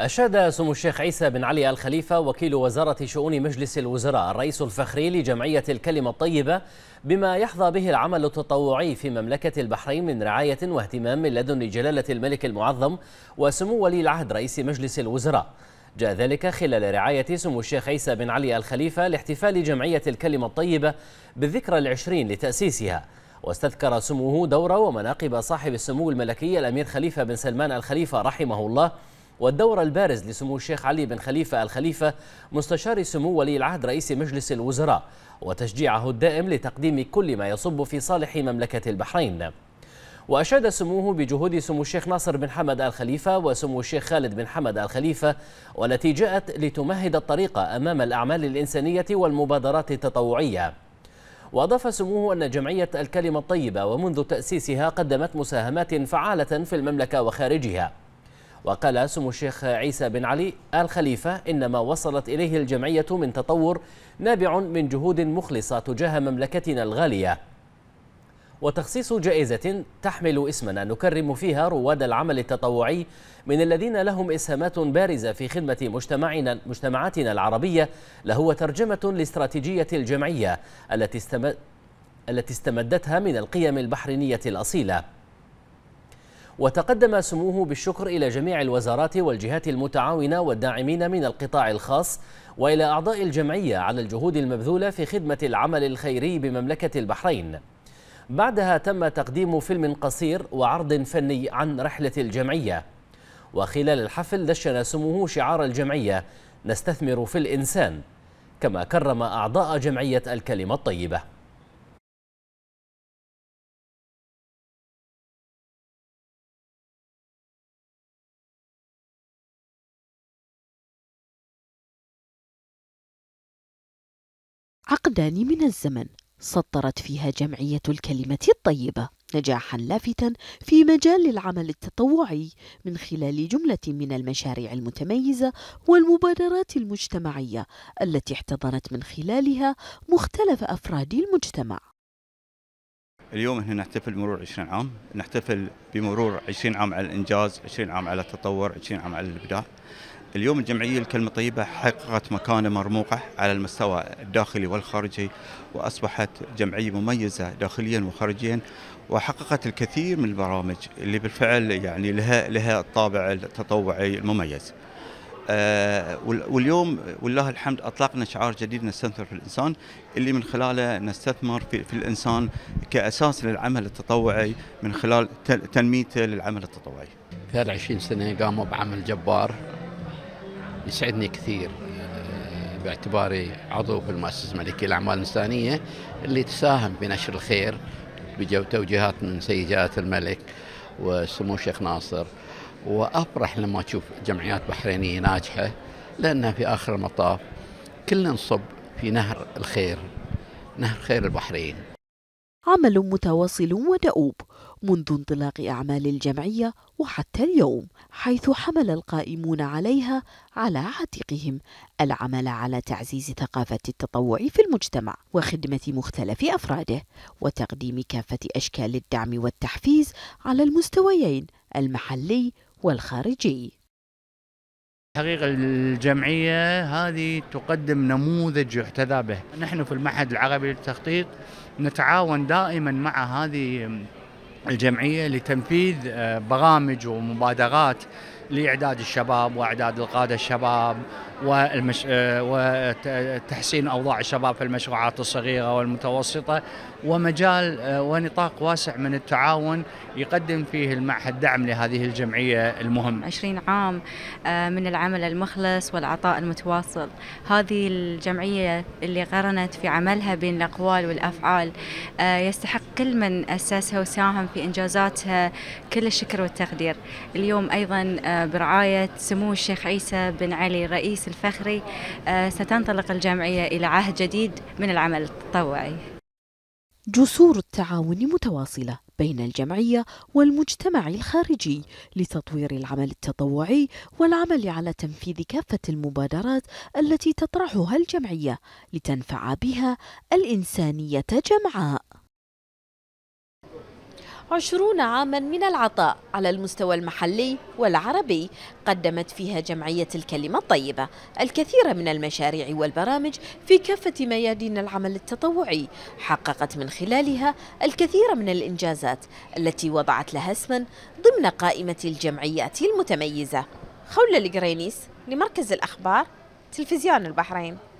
أشاد سمو الشيخ عيسى بن علي الخليفة وكيل وزارة شؤون مجلس الوزراء الرئيس الفخري لجمعية الكلمة الطيبة بما يحظى به العمل التطوعي في مملكة البحرين من رعاية واهتمام من لدن جلالة الملك المعظم وسمو ولي العهد رئيس مجلس الوزراء جاء ذلك خلال رعاية سمو الشيخ عيسى بن علي الخليفة لاحتفال جمعية الكلمة الطيبة بالذكرى العشرين لتأسيسها واستذكر سموه دور ومناقب صاحب السمو الملكي الأمير خليفة بن سلمان الخليفة رحمه الله والدور البارز لسمو الشيخ علي بن خليفة الخليفة مستشار سمو ولي العهد رئيس مجلس الوزراء وتشجيعه الدائم لتقديم كل ما يصب في صالح مملكة البحرين وأشاد سموه بجهود سمو الشيخ ناصر بن حمد الخليفة وسمو الشيخ خالد بن حمد الخليفة والتي جاءت لتمهد الطريق أمام الأعمال الإنسانية والمبادرات التطوعية وأضاف سموه أن جمعية الكلمة الطيبة ومنذ تأسيسها قدمت مساهمات فعالة في المملكة وخارجها وقال سمو الشيخ عيسى بن علي آل خليفة إن ما وصلت إليه الجمعية من تطور نابع من جهود مخلصة تجاه مملكتنا الغالية وتخصيص جائزة تحمل اسمنا نكرم فيها رواد العمل التطوعي من الذين لهم إسهامات بارزة في خدمة مجتمعنا مجتمعاتنا العربية لهو ترجمة لاستراتيجية الجمعية التي استمدتها من القيم البحرينية الأصيلة وتقدم سموه بالشكر إلى جميع الوزارات والجهات المتعاونة والداعمين من القطاع الخاص وإلى أعضاء الجمعية على الجهود المبذولة في خدمة العمل الخيري بمملكة البحرين بعدها تم تقديم فيلم قصير وعرض فني عن رحلة الجمعية وخلال الحفل دشن سموه شعار الجمعية نستثمر في الإنسان كما كرم أعضاء جمعية الكلمة الطيبة عقدان من الزمن سطرت فيها جمعية الكلمة الطيبة نجاحا لافتا في مجال العمل التطوعي من خلال جملة من المشاريع المتميزة والمبادرات المجتمعية التي احتضنت من خلالها مختلف أفراد المجتمع اليوم احنا نحتفل بمرور 20 عام نحتفل بمرور 20 عام على الإنجاز 20 عام على التطور 20 عام على الإبداع اليوم الجمعية الكلمة طيبة حققت مكانة مرموقة على المستوى الداخلي والخارجي وأصبحت جمعية مميزة داخليا وخارجيا وحققت الكثير من البرامج اللي بالفعل يعني لها لها الطابع التطوعي المميز. آه واليوم والله الحمد اطلقنا شعار جديد نستثمر في الانسان اللي من خلاله نستثمر في, في الانسان كاساس للعمل التطوعي من خلال تنميته للعمل التطوعي. 23 20 سنه قاموا بعمل جبار يسعدني كثير آه، باعتباري عضو في المؤسسه الملكيه للاعمال الانسانيه اللي تساهم في نشر الخير بتوجيهات من سيد جلاله الملك وسمو الشيخ ناصر وافرح لما اشوف جمعيات بحرينيه ناجحه لانها في اخر المطاف كلنا نصب في نهر الخير نهر خير البحرين عمل متواصل ودؤوب منذ انطلاق أعمال الجمعية وحتى اليوم حيث حمل القائمون عليها على عاتقهم العمل على تعزيز ثقافة التطوع في المجتمع وخدمة مختلف أفراده وتقديم كافة أشكال الدعم والتحفيز على المستويين المحلي والخارجي حقيقة الجمعية هذه تقدم نموذج يحتذى به نحن في المعهد العربي للتخطيط نتعاون دائما مع هذه الجمعية لتنفيذ آه، برامج ومبادرات لاعداد الشباب واعداد القاده الشباب والمش... آه، وتحسين اوضاع الشباب في المشروعات الصغيره والمتوسطه ومجال آه، ونطاق واسع من التعاون يقدم فيه المعهد دعم لهذه الجمعيه المهمه. 20 عام آه، من العمل المخلص والعطاء المتواصل، هذه الجمعيه اللي قرنت في عملها بين الاقوال والافعال يستحق كل من اسسها وساهم في انجازاتها كل الشكر والتقدير. اليوم ايضا برعاية سمو الشيخ عيسى بن علي رئيس الفخري آه، ستنطلق الجمعية إلى عهد جديد من العمل التطوعي جسور التعاون متواصلة بين الجمعية والمجتمع الخارجي لتطوير العمل التطوعي والعمل على تنفيذ كافة المبادرات التي تطرحها الجمعية لتنفع بها الإنسانية جمعاء عشرون عاما من العطاء على المستوى المحلي والعربي قدمت فيها جمعية الكلمة الطيبة الكثير من المشاريع والبرامج في كافة ميادين العمل التطوعي حققت من خلالها الكثير من الإنجازات التي وضعت لها اسما ضمن قائمة الجمعيات المتميزة خولة القرينيس لمركز الأخبار تلفزيون البحرين